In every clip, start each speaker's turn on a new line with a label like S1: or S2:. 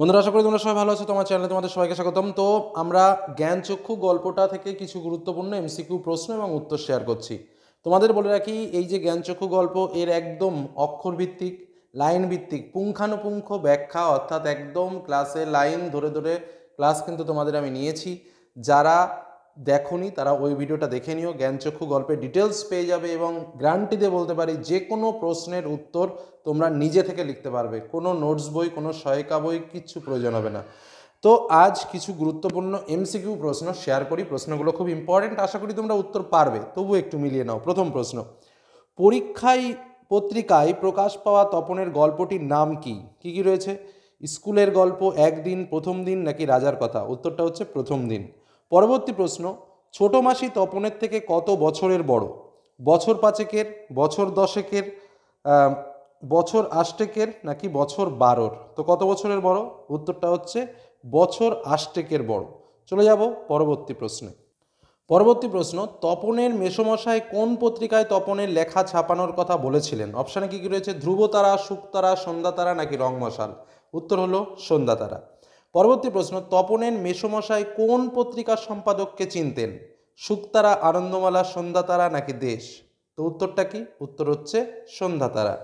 S1: বন্ধুরা আশা করি তোমরা সবাই ভালো আছো তোমার চ্যানেলে তোমাদের সবাইকে স্বাগতম তো আমরা জ্ঞানচক্ষু গল্পটা থেকে কিছু গুরুত্বপূর্ণ এমসিকিউ প্রশ্ন এবং উত্তর শেয়ার করছি তোমাদের বলে রাখি এই যে জ্ঞানচক্ষু গল্প এর একদম অক্ষরভিত্তিক লাইন ভিত্তিক পুঙ্খানুপুঙ্খ ব্যাখ্যা অর্থাৎ একদম ক্লাসে লাইন ধরে ধরে ক্লাস কিন্তু তোমাদের আমি নিয়েছি যারা দেখনি তারা ওই ভিডিওটা দেখে নিও জ্ঞানচক্ষু গল্পের ডিটেলস পেয়ে যাবে এবং গ্রান্টিতে বলতে পারি যে কোনো প্রশ্নের উত্তর তোমরা নিজে থেকে লিখতে পারবে কোনো নোটস বই কোনো সহায়িকা বই কিচ্ছু প্রয়োজন হবে না তো আজ কিছু গুরুত্বপূর্ণ এমসিকিউ প্রশ্ন শেয়ার করি প্রশ্নগুলো খুব ইম্পর্টেন্ট আশা করি তোমরা উত্তর পারবে তবু একটু মিলিয়ে নাও প্রথম প্রশ্ন পরীক্ষায় পত্রিকায় প্রকাশ পাওয়া তপনের গল্পটির নাম কি কি কি রয়েছে স্কুলের গল্প একদিন প্রথম দিন নাকি রাজার কথা উত্তরটা হচ্ছে প্রথম দিন পরবর্তী প্রশ্ন ছোট মাসি তপনের থেকে কত বছরের বড় বছর পাঁচেকের বছর দশেকের বছর আষ্টেকের নাকি বছর বারোর তো কত বছরের বড় উত্তরটা হচ্ছে বছর আষ্টেকের বড় চলে যাব পরবর্তী প্রশ্নে পরবর্তী প্রশ্ন তপনের মেষমশায় কোন পত্রিকায় তপনের লেখা ছাপানোর কথা বলেছিলেন অপশানে কী কী রয়েছে ধ্রুবতারা শুকতারা সন্ধ্যাতারা নাকি রংমশাল উত্তর হলো সন্ধ্যাতারা পরবর্তী প্রশ্ন তপনের মেসমশাই কোন পত্রিকার সম্পাদককে চিনতেন সুক্তারা আনন্দমালা সন্ধ্যাতারা নাকি দেশ তো উত্তরটা কি উত্তর হচ্ছে সন্ধ্যাতারা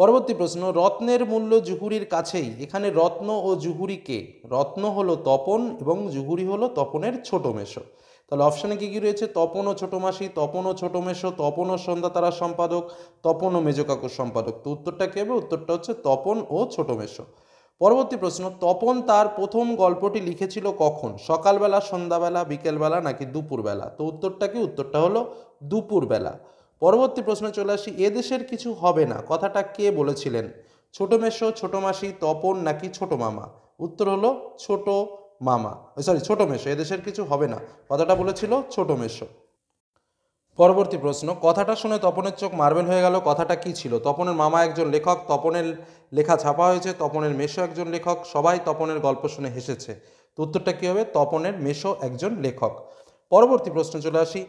S1: পরবর্তী প্রশ্ন রত্নের মূল্য জুহুরির কাছেই এখানে রত্ন ও জুহুরি কে রত্ন হলো তপন এবং জুহুরি হলো তপনের ছোট মেশো তাহলে অপশানে কি কী রয়েছে তপন ও ছোটো মাসি তপন ও ছোটো মেশো তপন ও সন্ধ্যা তারা সম্পাদক তপন ও মেজকাকুর সম্পাদক তো উত্তরটা কী হবে উত্তরটা হচ্ছে তপন ও ছোটো মেশো পরবর্তী প্রশ্ন তপন তার প্রথম গল্পটি লিখেছিল কখন সকালবেলা সন্ধ্যাবেলা বিকেলবেলা নাকি দুপুরবেলা তো উত্তরটা কি উত্তরটা হলো দুপুরবেলা পরবর্তী প্রশ্নে চলে আসি এদেশের কিছু হবে না কথাটা কে বলেছিলেন ছোটো মেসো ছোটো মাসি তপন নাকি ছোটো মামা উত্তর হলো ছোটো মামা সরি ছোটো মেসো এদেশের কিছু হবে না কথাটা বলেছিল ছোটো মেসো পরবর্তী প্রশ্ন কথাটা শুনে তপনের চোখ মার্বেল হয়ে গেল কথাটা কি ছিল তপনের মামা একজন লেখক তপনের লেখা ছাপা হয়েছে তপনের মেশো একজন লেখক সবাই তপনের গল্প শুনে হেসেছে তো উত্তরটা কী হবে তপনের মেশো একজন লেখক পরবর্তী প্রশ্ন চলে আসি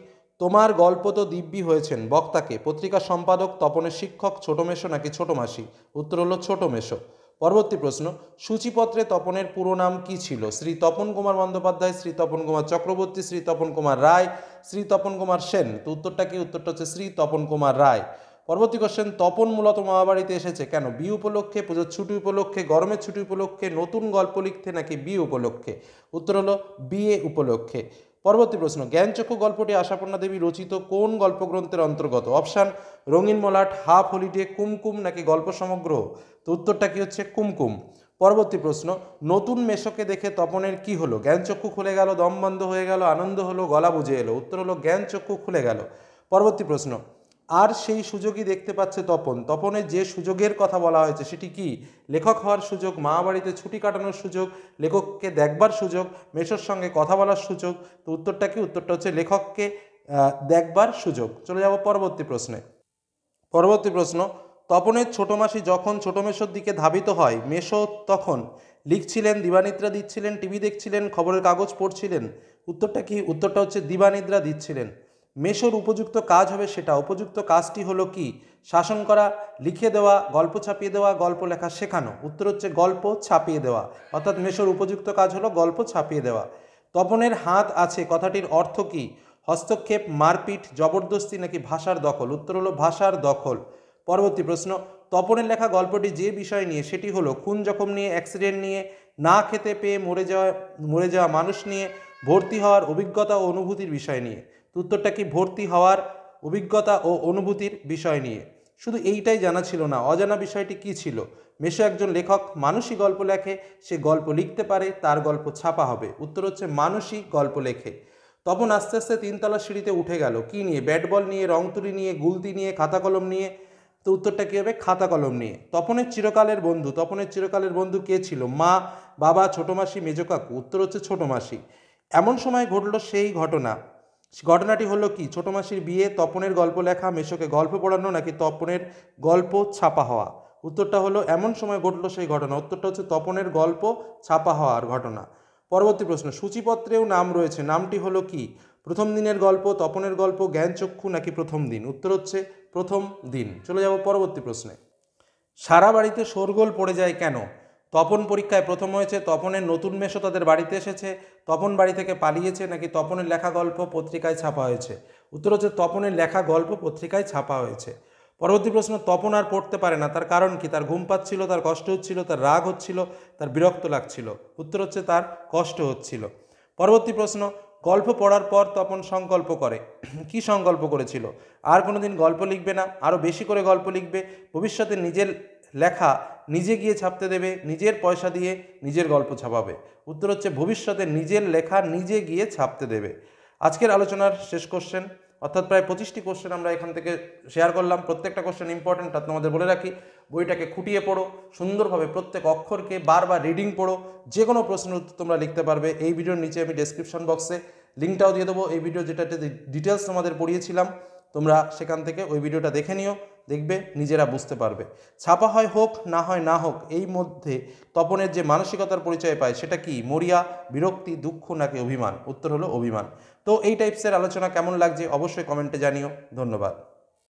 S1: তোমার গল্প তো দিব্যি হয়েছেন বক্তাকে পত্রিকা সম্পাদক তপনের শিক্ষক ছোট মেশো নাকি ছোট মাসি উত্তর হলো ছোট মেশো পরবর্তী প্রশ্ন সূচিপত্রে তপনের পুরো নাম কি ছিল শ্রী তপন কুমার বন্দ্যোপাধ্যায় শ্রী তপন কুমার চক্রবর্তী শ্রী তপন কুমার রায় শ্রী তপন কুমার সেন তো উত্তরটা কি উত্তরটা হচ্ছে শ্রী তপন কুমার রায় পরবর্তী কোশ্চেন তপন মূলত মামাবাড়িতে এসেছে কেন বি উপলক্ষে পুজোর ছুটি উপলক্ষে গরমের ছুটি উপলক্ষে নতুন গল্প লিখতে নাকি বি উপলক্ষে উত্তর হলো বিয়ে উপলক্ষে পরবর্তী প্রশ্ন জ্ঞানচক্ষু গল্পটি আশাপূর্ণা দেবী রচিত কোন গল্পগ্রন্থের অন্তর্গত অপশান রঙিন মলাট হাফ হলিডে কুমকুম নাকি গল্প সমগ্র তো উত্তরটা কী হচ্ছে কুমকুম পরবর্তী প্রশ্ন নতুন মেশকে দেখে তপনের কি হলো জ্ঞানচক্ষু খুলে গেল দম বন্ধ হয়ে গেল আনন্দ হলো গলা বুঝে এলো উত্তর হলো জ্ঞানচক্ষু খুলে গেল পরবর্তী প্রশ্ন আর সেই সুযোগই দেখতে পাচ্ছে তপন তপনের যে সুযোগের কথা বলা হয়েছে সেটি কি লেখক হওয়ার সুযোগ মা বাড়িতে ছুটি কাটানোর সুযোগ লেখককে দেখবার সুযোগ মেশোর সঙ্গে কথা বলার সুযোগ তো উত্তরটা কি উত্তরটা হচ্ছে লেখককে দেখবার সুযোগ চলে যাব পরবর্তী প্রশ্নে পরবর্তী প্রশ্ন তপনের ছোটো মাসি যখন ছোটো মেশোর দিকে ধাবিত হয় মেশো তখন লিখছিলেন দিবানিদ্রা দিচ্ছিলেন টিভি দেখছিলেন খবরের কাগজ পড়ছিলেন উত্তরটা কি উত্তরটা হচ্ছে দিবানিদ্রা দিচ্ছিলেন মেষর উপযুক্ত কাজ হবে সেটা উপযুক্ত কাজটি হলো কি শাসন করা লিখে দেওয়া গল্প ছাপিয়ে দেওয়া গল্প লেখা শেখানো উত্তর হচ্ছে গল্প ছাপিয়ে দেওয়া অর্থাৎ মেষর উপযুক্ত কাজ হলো গল্প ছাপিয়ে দেওয়া তপনের হাত আছে কথাটির অর্থ কি হস্তক্ষেপ মারপিট জবরদস্তি নাকি ভাষার দখল উত্তর হলো ভাষার দখল পরবর্তী প্রশ্ন তপনের লেখা গল্পটি যে বিষয় নিয়ে সেটি হলো খুন জখম নিয়ে অ্যাক্সিডেন্ট নিয়ে না খেতে পেয়ে মরে যাওয়া মরে যাওয়া মানুষ নিয়ে ভর্তি হওয়ার অভিজ্ঞতা ও অনুভূতির বিষয় নিয়ে উত্তরটা কি ভর্তি হওয়ার অভিজ্ঞতা ও অনুভূতির বিষয় নিয়ে শুধু এইটাই জানা ছিল না অজানা বিষয়টি কি ছিল মেশো একজন লেখক মানসী গল্প লেখে সে গল্প লিখতে পারে তার গল্প ছাপা হবে উত্তর হচ্ছে মানুষই গল্প লেখে তপন আস্তে আস্তে তিনতলা সিঁড়িতে উঠে গেল কি নিয়ে ব্যাট বল নিয়ে রং তুলি নিয়ে গুলতি নিয়ে খাতা কলম নিয়ে তো উত্তরটা কী হবে খাতা কলম নিয়ে তপনের চিরকালের বন্ধু তপনের চিরকালের বন্ধু কে ছিল মা বাবা ছোটো মাসি মেজো কাকু উত্তর হচ্ছে ছোটো মাসি এমন সময় ঘটল সেই ঘটনা ঘটনাটি হলো কি ছোটো মাসির বিয়ে তপনের গল্প লেখা মেশোকে গল্প পড়ানো নাকি তপনের গল্প ছাপা হওয়া উত্তরটা হলো এমন সময় ঘটল সেই ঘটনা উত্তরটা হচ্ছে তপনের গল্প ছাপা হওয়ার ঘটনা পরবর্তী প্রশ্ন সূচিপত্রেও নাম রয়েছে নামটি হলো কি প্রথম দিনের গল্প তপনের গল্প জ্ঞানচক্ষু নাকি প্রথম দিন উত্তর হচ্ছে প্রথম দিন চলে যাব পরবর্তী প্রশ্নে সারা বাড়িতে শোরগোল পড়ে যায় কেন তপন পরীক্ষায় প্রথম হয়েছে তপনের নতুন মেশো তাদের বাড়িতে এসেছে তপন বাড়ি থেকে পালিয়েছে নাকি তপনের লেখা গল্প পত্রিকায় ছাপা হয়েছে উত্তর হচ্ছে তপনের লেখা গল্প পত্রিকায় ছাপা হয়েছে পরবর্তী প্রশ্ন তপন আর পড়তে পারে না তার কারণ কি তার ঘুম পাচ্ছিল তার কষ্ট হচ্ছিল তার রাগ হচ্ছিল তার বিরক্ত লাগছিল উত্তর হচ্ছে তার কষ্ট হচ্ছিল পরবর্তী প্রশ্ন গল্প পড়ার পর তপন সংকল্প করে কি সংকল্প করেছিল আর কোনো দিন গল্প লিখবে না আরও বেশি করে গল্প লিখবে ভবিষ্যতে নিজের লেখা নিজে গিয়ে ছাপতে দেবে নিজের পয়সা দিয়ে নিজের গল্প ছাপাবে উত্তর হচ্ছে ভবিষ্যতে নিজের লেখা নিজে গিয়ে ছাপতে দেবে আজকের আলোচনার শেষ কোশ্চেন অর্থাৎ প্রায় পঁচিশটি কোশ্চেন আমরা এখান থেকে শেয়ার করলাম প্রত্যেকটা কোশ্চেন ইম্পর্টেন্ট তা তোমাদের বলে রাখি বইটাকে খুঁটিয়ে পড়ো সুন্দরভাবে প্রত্যেক অক্ষরকে বারবার রিডিং পড়ো যে কোনো প্রশ্নের উত্তর তোমরা লিখতে পারবে এই ভিডিওর নিচে আমি ডেসক্রিপশন বক্সে লিঙ্কটাও দিয়ে দেবো এই ভিডিও যেটাতে ডিটেলস তোমাদের পড়িয়েছিলাম তোমরা সেখান থেকে ওই ভিডিওটা দেখে নিও দেখবে নিজেরা বুঝতে পারবে ছাপা হয় হোক না হয় না হোক এই মধ্যে তপনের যে মানসিকতার পরিচয় পায় সেটা কি মরিয়া বিরক্তি দুঃখ নাকি অভিমান উত্তর হলো অভিমান তো এই টাইপসের আলোচনা কেমন লাগছে অবশ্যই কমেন্টে জানিও ধন্যবাদ